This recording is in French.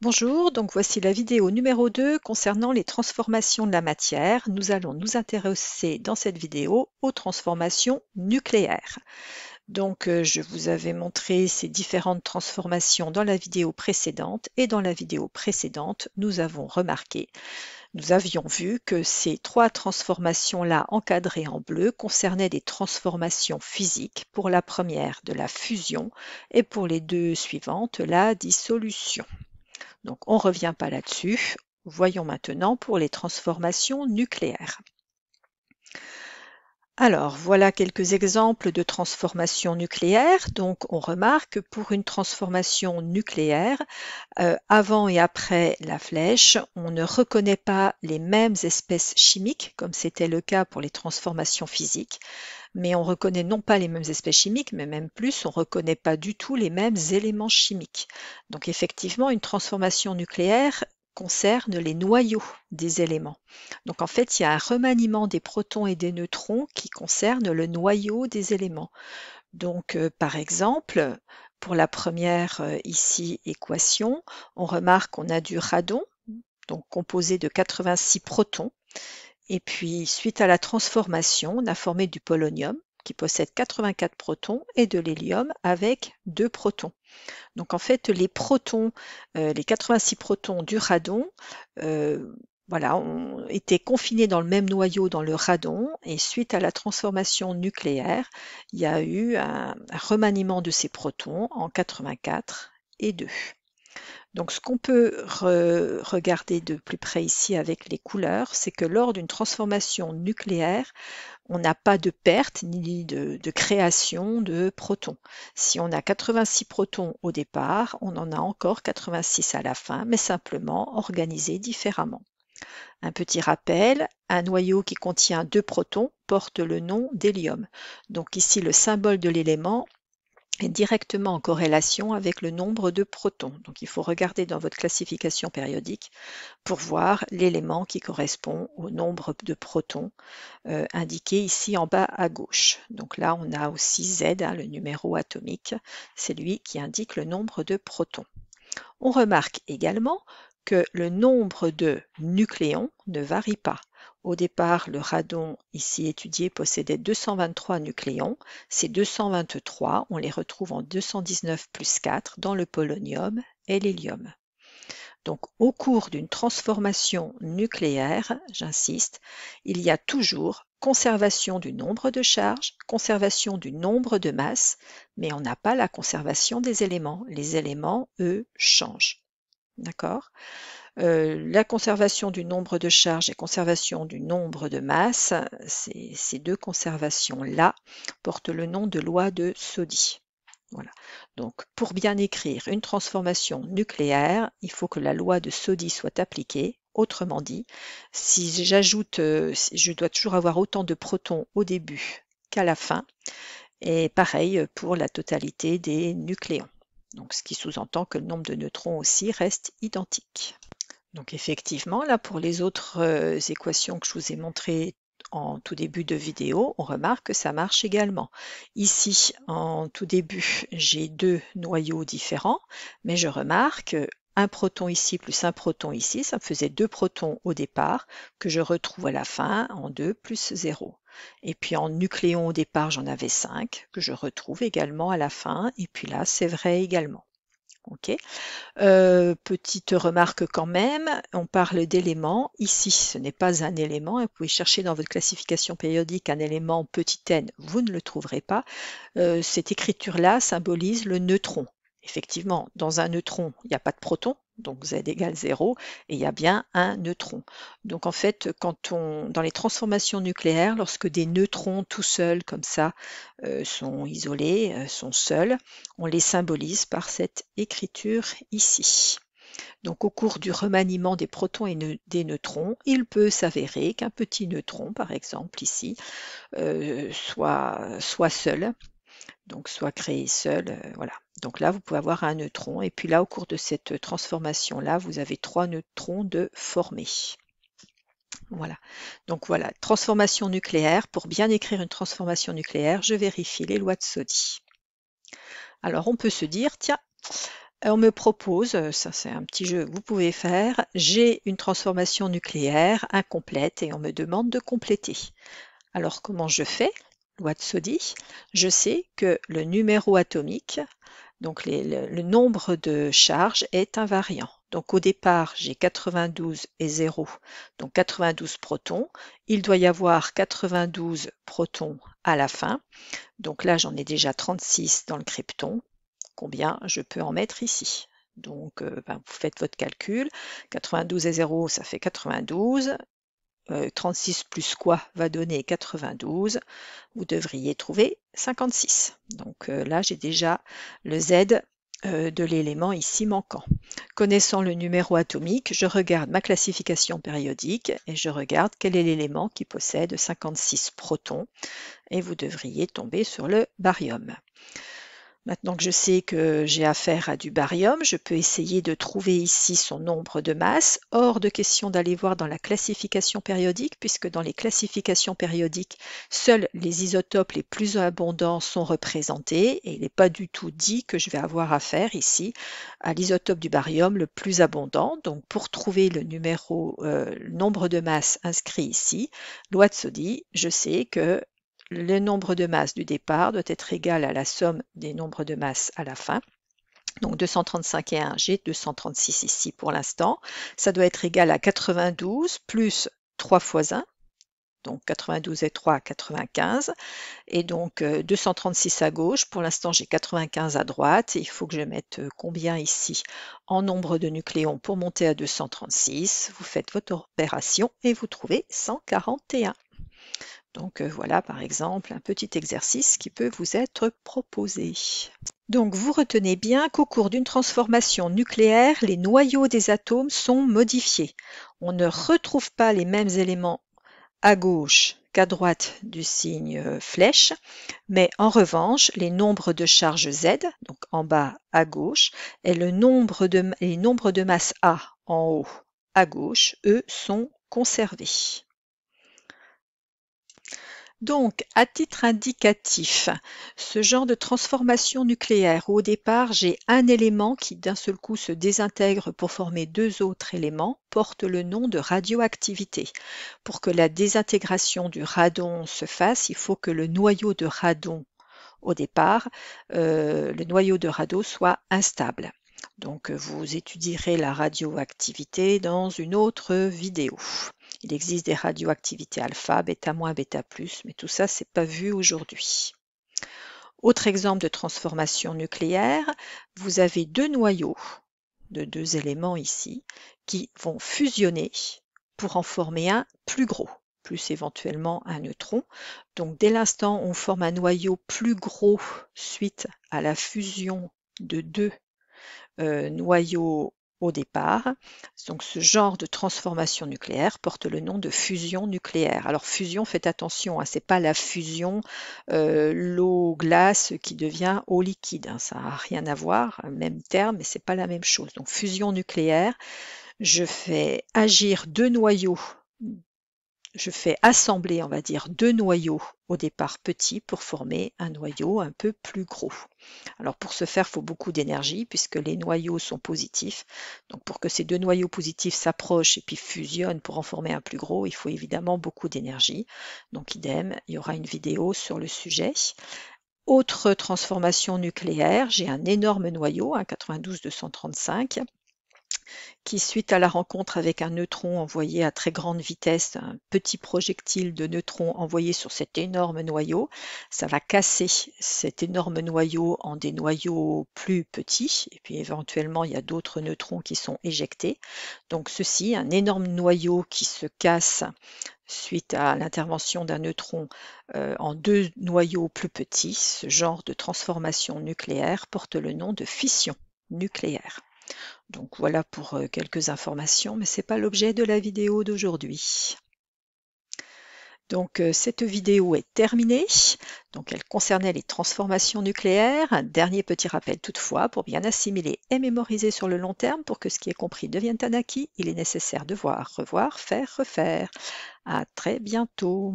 Bonjour, donc voici la vidéo numéro 2 concernant les transformations de la matière. Nous allons nous intéresser dans cette vidéo aux transformations nucléaires. Donc euh, je vous avais montré ces différentes transformations dans la vidéo précédente et dans la vidéo précédente, nous avons remarqué, nous avions vu que ces trois transformations-là encadrées en bleu concernaient des transformations physiques, pour la première de la fusion et pour les deux suivantes la dissolution. Donc on ne revient pas là-dessus. Voyons maintenant pour les transformations nucléaires. Alors, voilà quelques exemples de transformations nucléaires. Donc, on remarque que pour une transformation nucléaire, euh, avant et après la flèche, on ne reconnaît pas les mêmes espèces chimiques, comme c'était le cas pour les transformations physiques mais on reconnaît non pas les mêmes espèces chimiques, mais même plus, on ne reconnaît pas du tout les mêmes éléments chimiques. Donc effectivement, une transformation nucléaire concerne les noyaux des éléments. Donc en fait, il y a un remaniement des protons et des neutrons qui concerne le noyau des éléments. Donc euh, par exemple, pour la première euh, ici équation, on remarque qu'on a du radon, donc composé de 86 protons, et puis, suite à la transformation, on a formé du polonium, qui possède 84 protons, et de l'hélium avec deux protons. Donc en fait, les protons, euh, les 86 protons du radon, euh, voilà, ont été confinés dans le même noyau dans le radon, et suite à la transformation nucléaire, il y a eu un remaniement de ces protons en 84 et 2. Donc ce qu'on peut regarder de plus près ici avec les couleurs, c'est que lors d'une transformation nucléaire, on n'a pas de perte ni de, de, création de protons. Si on a 86 protons au départ, on en a encore 86 à la fin, mais simplement organisés différemment. Un petit rappel, un noyau qui contient deux protons porte le nom d'hélium. Donc ici, le symbole de l'élément directement en corrélation avec le nombre de protons. Donc il faut regarder dans votre classification périodique pour voir l'élément qui correspond au nombre de protons euh, indiqué ici en bas à gauche. Donc là on a aussi Z, hein, le numéro atomique, c'est lui qui indique le nombre de protons. On remarque également que le nombre de nucléons ne varie pas. Au départ, le radon ici étudié possédait 223 nucléons. Ces 223, on les retrouve en 219 plus 4 dans le polonium et l'hélium. Donc au cours d'une transformation nucléaire, j'insiste, il y a toujours conservation du nombre de charges, conservation du nombre de masses, mais on n'a pas la conservation des éléments. Les éléments, eux, changent. D'accord euh, la conservation du nombre de charges et conservation du nombre de masses, ces, deux conservations-là portent le nom de loi de Sodi. Voilà. Donc, pour bien écrire une transformation nucléaire, il faut que la loi de Sodi soit appliquée. Autrement dit, si j'ajoute, euh, je dois toujours avoir autant de protons au début qu'à la fin. Et pareil pour la totalité des nucléons. Donc, ce qui sous-entend que le nombre de neutrons aussi reste identique. Donc effectivement, là, pour les autres euh, équations que je vous ai montrées en tout début de vidéo, on remarque que ça marche également. Ici, en tout début, j'ai deux noyaux différents, mais je remarque un proton ici plus un proton ici, ça me faisait deux protons au départ, que je retrouve à la fin en deux plus 0. Et puis en nucléon au départ, j'en avais 5, que je retrouve également à la fin, et puis là, c'est vrai également. Ok. Euh, petite remarque quand même, on parle d'éléments. Ici, ce n'est pas un élément. Vous pouvez chercher dans votre classification périodique un élément petit n, vous ne le trouverez pas. Euh, cette écriture-là symbolise le neutron. Effectivement, dans un neutron, il n'y a pas de proton, donc Z égale 0, et il y a bien un neutron. Donc en fait, quand on, dans les transformations nucléaires, lorsque des neutrons tout seuls comme ça euh, sont isolés, euh, sont seuls, on les symbolise par cette écriture ici. Donc au cours du remaniement des protons et des neutrons, il peut s'avérer qu'un petit neutron, par exemple ici, euh, soit, soit seul donc soit créé seul. Euh, voilà. Donc là, vous pouvez avoir un neutron. Et puis là, au cours de cette transformation-là, vous avez trois neutrons de formés. Voilà. Donc voilà, transformation nucléaire. Pour bien écrire une transformation nucléaire, je vérifie les lois de Sodi. Alors on peut se dire, tiens, on me propose, euh, ça c'est un petit jeu que vous pouvez faire, j'ai une transformation nucléaire incomplète et on me demande de compléter. Alors comment je fais loi de sodi je sais que le numéro atomique, donc le, nombre de charges, est invariant. Donc au départ, j'ai 92 et 0, donc 92 protons. Il doit y avoir 92 protons à la fin. Donc là, j'en ai déjà 36 dans le krypton. Combien je peux en mettre ici donc, euh, ben, vous faites votre calcul. 92 et 0, ça fait 92. 36 euh, plus quoi va donner 92, vous devriez trouver 56. Donc euh, là, j'ai déjà le Z euh, de l'élément ici manquant. Connaissant le numéro atomique, je regarde ma classification périodique et je regarde quel est l'élément qui possède 56 protons et vous devriez tomber sur le barium. Maintenant que je sais que j'ai affaire à du barium, je peux essayer de trouver ici son nombre de masse. Hors de question d'aller voir dans la classification périodique, puisque dans les classifications périodiques, seuls les isotopes les plus abondants sont représentés, et il n'est pas du tout dit que je vais avoir affaire ici à l'isotope du barium le plus abondant. Donc pour trouver le numéro, euh, nombre de masse inscrit ici, loi de sodi je sais que le nombre de masses du départ doit être égal à la somme des nombres de masses à la fin. Donc 235 et 1, j'ai 236 ici pour l'instant. Ça doit être égal à 92 plus 3 fois 1, donc 92 et 3, 95. Et donc 236 euh, à gauche, pour l'instant j'ai 95 à droite. Il faut que je mette euh, combien ici en nombre de nucléons pour monter à 236. Vous faites votre opération et vous trouvez 141. Donc euh, voilà par exemple un petit exercice qui peut vous être proposé. Donc vous retenez bien qu'au cours d'une transformation nucléaire, les noyaux des atomes sont modifiés. On ne retrouve pas les mêmes éléments à gauche qu'à droite du signe euh, flèche, mais en revanche, les nombres de charges Z, donc en bas à gauche, et le les nombres de masse A en haut à gauche, eux, sont conservés. Donc, à titre indicatif, ce genre de transformation nucléaire où au départ j'ai un élément qui d'un seul coup se désintègre pour former deux autres éléments porte le nom de radioactivité. Pour que la désintégration du radon se fasse, il faut que le noyau de radon au départ, euh, le noyau de radon soit instable. Donc vous étudierez la radioactivité dans une autre vidéo. Il existe des radioactivités alpha, bêta-, bêta+, mais tout ça, c'est pas vu aujourd'hui. Autre exemple de transformation nucléaire, vous avez deux noyaux de deux éléments ici qui vont fusionner pour en former un plus gros, plus éventuellement un neutron. Donc dès l'instant on forme un noyau plus gros suite à la fusion de deux euh, noyaux au départ. Donc ce genre de transformation nucléaire porte le nom de fusion nucléaire. Alors fusion, faites attention, ce hein, c'est pas la fusion euh, l'eau-glace qui devient eau liquide. Hein, ça n'a rien à voir, même terme, mais c'est pas la même chose. Donc fusion nucléaire, je fais agir deux noyaux je fais assembler, on va dire, deux noyaux au départ petits pour former un noyau un peu plus gros. Alors pour ce faire, il faut beaucoup d'énergie puisque les noyaux sont positifs. Donc pour que ces deux noyaux positifs s'approchent et puis fusionnent pour en former un plus gros, il faut évidemment beaucoup d'énergie. Donc idem, il y aura une vidéo sur le sujet. Autre transformation nucléaire, j'ai un énorme noyau, un 92-235 qui suite à la rencontre avec un neutron envoyé à très grande vitesse, un petit projectile de neutrons envoyé sur cet énorme noyau, ça va casser cet énorme noyau en des noyaux plus petits, et puis éventuellement il y a d'autres neutrons qui sont éjectés. Donc ceci, un énorme noyau qui se casse suite à l'intervention d'un neutron euh, en deux noyaux plus petits, ce genre de transformation nucléaire porte le nom de fission nucléaire. Donc voilà pour euh, quelques informations, mais ce n'est pas l'objet de la vidéo d'aujourd'hui. Donc euh, cette vidéo est terminée. Donc elle concernait les transformations nucléaires. Un dernier petit rappel toutefois, pour bien assimiler et mémoriser sur le long terme, pour que ce qui est compris devienne un acquis, il est nécessaire de voir, revoir, faire, refaire. À très bientôt.